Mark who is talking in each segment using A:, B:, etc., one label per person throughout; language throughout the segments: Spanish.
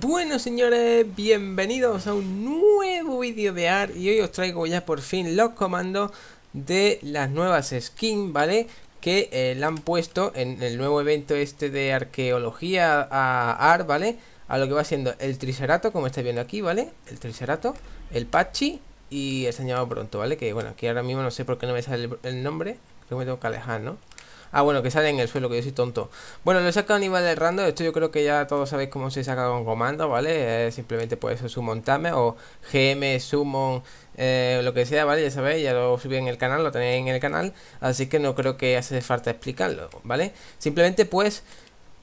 A: Bueno señores, bienvenidos a un nuevo vídeo de AR y hoy os traigo ya por fin los comandos de las nuevas skins, ¿vale? Que eh, han puesto en el nuevo evento este de arqueología a AR, ¿vale? A lo que va siendo el Tricerato, como estáis viendo aquí, ¿vale? El Tricerato, el Pachi y el Señor Pronto, ¿vale? Que bueno, aquí ahora mismo no sé por qué no me sale el, el nombre, creo que me tengo que alejar, ¿no? Ah, bueno, que sale en el suelo, que yo soy tonto. Bueno, lo he sacado a nivel de random. Esto yo creo que ya todos sabéis cómo se saca con comando, ¿vale? simplemente puede eso, su o gm summon, eh, lo que sea, ¿vale? Ya sabéis, ya lo subí en el canal, lo tenéis en el canal. Así que no creo que hace falta explicarlo, ¿vale? Simplemente pues...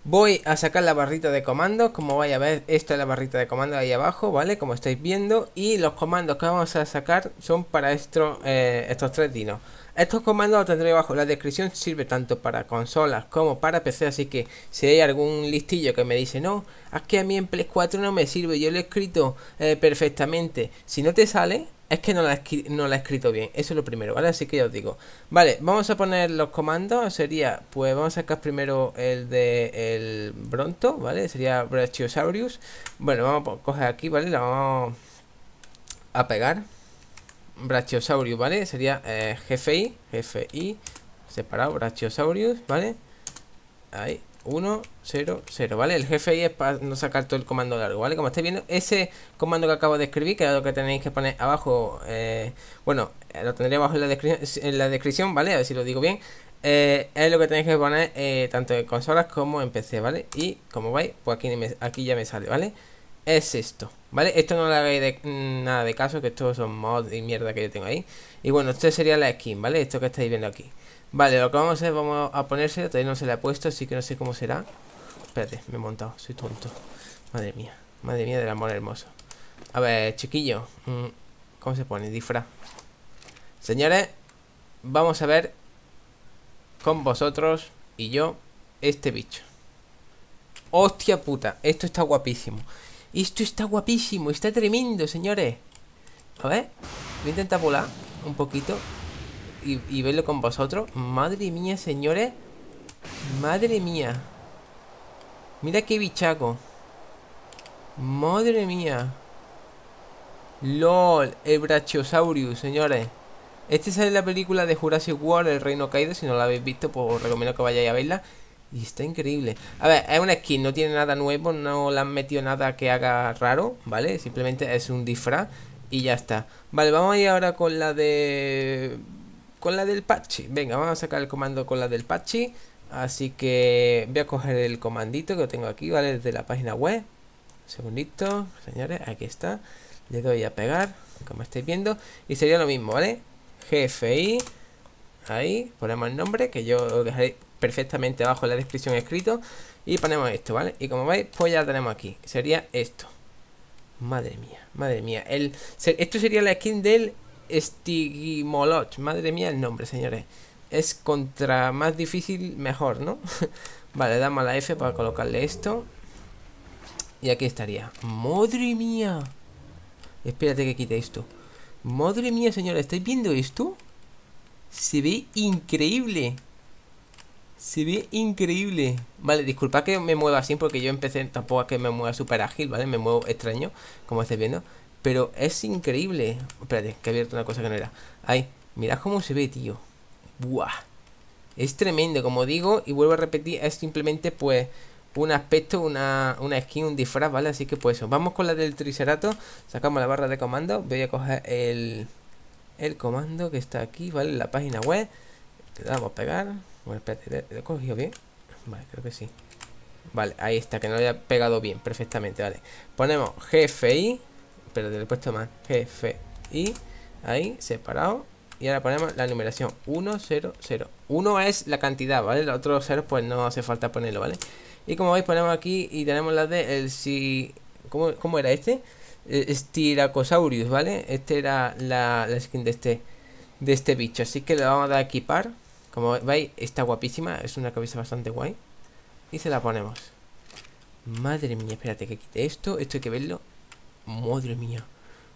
A: Voy a sacar la barrita de comandos, como vais a ver, esta es la barrita de comando ahí abajo, ¿vale? Como estáis viendo, y los comandos que vamos a sacar son para estos, eh, estos tres dinos. Estos comandos los tendré abajo la descripción, sirve tanto para consolas como para PC, así que si hay algún listillo que me dice, no, es que a mí en Play 4 no me sirve, yo lo he escrito eh, perfectamente. Si no te sale, es que no la, no he escrito bien. Eso es lo primero, ¿vale? Así que ya os digo. Vale, vamos a poner los comandos. Sería, pues vamos a sacar primero el de el Bronto, ¿vale? Sería Brachiosaurus. Bueno, vamos a coger aquí, ¿vale? La vamos a pegar. Brachiosaurus, ¿vale? Sería eh, GFI, GFI, separado, Brachiosaurus, ¿vale? Ahí, 1, 0, 0, ¿vale? El jefe ahí es para no sacar todo el comando largo, ¿vale? Como estáis viendo, ese comando que acabo de escribir, que es lo que tenéis que poner abajo, eh, bueno, eh, lo tendré abajo en la, descripción, ¿vale? A ver si lo digo bien. Eh, es lo que tenéis que poner tanto en consolas como en PC, ¿vale? Y como veis, pues aquí, aquí ya me sale, ¿vale? Es esto, ¿vale? Esto no le hagáis de, nada de caso, que estos son mods y mierda que yo tengo ahí. Y bueno, esto sería la skin, ¿vale? Esto que estáis viendo aquí. Vale, lo que vamos a hacer, vamos a ponerse Todavía no se le ha puesto, así que no sé cómo será. Espérate, me he montado, soy tonto. Madre mía, madre mía del amor hermoso. A ver, chiquillo. Mm, ¿Cómo se pone? Difra. Señores, vamos a ver con vosotros y yo este bicho. Hostia puta, esto está guapísimo. Esto está guapísimo, está tremendo, señores. A ver, voy a intentar volar un poquito y, verlo con vosotros. Madre mía, señores. Madre mía. Mira qué bichaco. Madre mía. LOL, el Brachiosaurus, señores. Este sale la película de Jurassic World, El Reino Caído. Si no la habéis visto, pues os recomiendo que vayáis a verla. Y está increíble. A ver, es una skin, no tiene nada nuevo, no le han metido nada que haga raro, ¿vale? Simplemente es un disfraz y ya está. Vale, vamos a ir ahora con la de con la del patchy, Venga, vamos a sacar el comando con la del patchy, Así que voy a coger el comandito que tengo aquí, ¿vale? Desde la página web. segundito, señores, aquí está. Le doy a pegar, como estáis viendo. Y sería lo mismo, ¿vale? GFI. Ahí, ponemos el nombre, que yo lo dejaré perfectamente abajo en la descripción escrito. Y ponemos esto, ¿vale? Y como veis, pues ya lo tenemos aquí. Sería esto. Madre mía, madre mía. El, esto sería la skin del Stigmolot, Madre mía el nombre, señores. Es contra más difícil, mejor, ¿no? vale, damos la F para colocarle esto. Y aquí estaría. ¡Madre mía! Espérate que quite esto. Madre mía, señores, ¿estáis viendo esto? Se ve increíble. Se ve increíble. Vale, disculpa que me mueva así porque yo empecé, tampoco a que me mueva súper ágil, ¿vale? Me muevo extraño, como estáis viendo. Pero es increíble. Espérate, que he abierto una cosa que no era. Ahí, mirad cómo se ve, tío. Buah. Es tremendo, como digo, y vuelvo a repetir, es simplemente pues un aspecto, una, una skin, un disfraz, ¿vale? Así que pues eso, vamos con la del Tricerato, sacamos la barra de comando, voy a coger el, el comando que está aquí, ¿vale? En la página web, le damos a pegar, bueno, espérate, ¿lo he cogido bien? Vale, creo que sí. Vale, ahí está, que no lo haya pegado bien, perfectamente, vale. Ponemos GFI, pero he puesto más F, y ahí separado y ahora ponemos la numeración 1 0 0 1 es la cantidad vale los otros 0 pues no hace falta ponerlo vale y como veis ponemos aquí y tenemos la de el si ¿cómo, era este? Estiracosaurus, ¿vale? Este era la, skin de este de este bicho, así que le vamos a a equipar como veis está guapísima, es una cabeza bastante guay y se la ponemos madre mía, espérate que quite esto, esto hay que verlo Madre mía.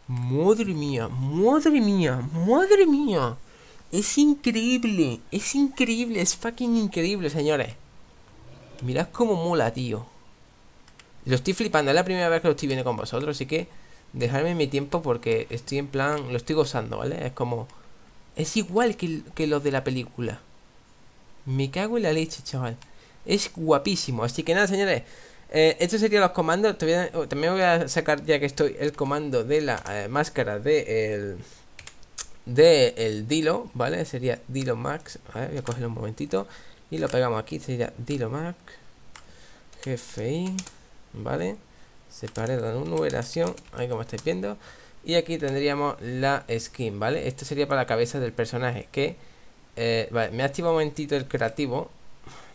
A: Madre mía, madre mía, madre mía. Es increíble, es increíble, es fucking increíble, señores. Mirad cómo mola, tío. Lo estoy flipando, es la primera vez que lo estoy viendo con vosotros, así que dejadme mi tiempo porque estoy en plan, lo estoy gozando, ¿vale? Es como... Es igual que, que los de la película. Me cago en la leche, chaval. Es guapísimo, así que nada, señores. Eh, estos serían los comandos. Oh, también voy a sacar ya que estoy el comando de la eh, máscara de el, el Dilo, ¿vale? Sería Dilo Max. voy a cogerlo un momentito. Y lo pegamos aquí. Sería Dilo Max. GFI. ¿Vale? Separe la numeración. Ahí como estáis viendo. Y aquí tendríamos la skin, ¿vale? Esto sería para la cabeza del personaje que... Eh, vale, me activo un momentito el creativo.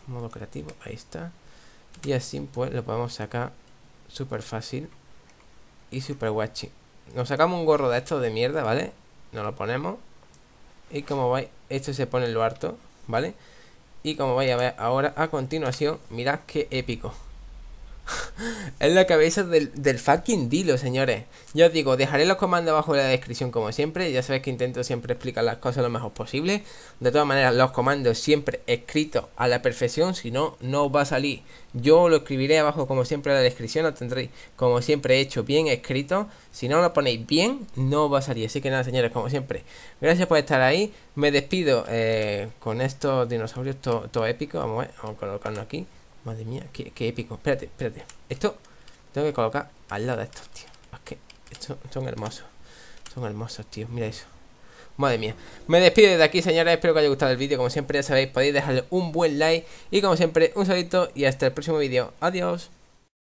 A: Modo creativo, ahí está y así pues lo podemos sacar súper fácil y súper guachi nos sacamos un gorro de estos de mierda, ¿vale? Nos lo ponemos y como vais, esto se pone en lo harto, ¿vale? Y como vais a ver ahora a continuación, mirad qué épico En la cabeza del, fucking dilo, señores. Yo os digo, dejaré los comandos abajo en la descripción como siempre. Ya sabéis que intento siempre explicar las cosas lo mejor posible. De todas maneras, los comandos siempre escritos a la perfección. Si no, no os va a salir. Yo lo escribiré abajo como siempre en la descripción. Lo tendréis como siempre hecho bien escrito. Si no lo ponéis bien, no va a salir. Así que nada, señores, como siempre. Gracias por estar ahí. Me despido eh, con estos dinosaurios todo épico Vamos a, ver, vamos a colocarnos aquí. Madre mía, qué, qué, épico. Espérate, espérate. Esto tengo que colocar al lado de estos, tío. Es que estos son hermosos. Son hermosos, tío. Mira eso. Madre mía. Me despido de aquí, señores. Espero que os haya gustado el vídeo. Como siempre, ya sabéis, podéis dejarle un buen like. Y como siempre, un saludito y hasta el próximo vídeo. Adiós.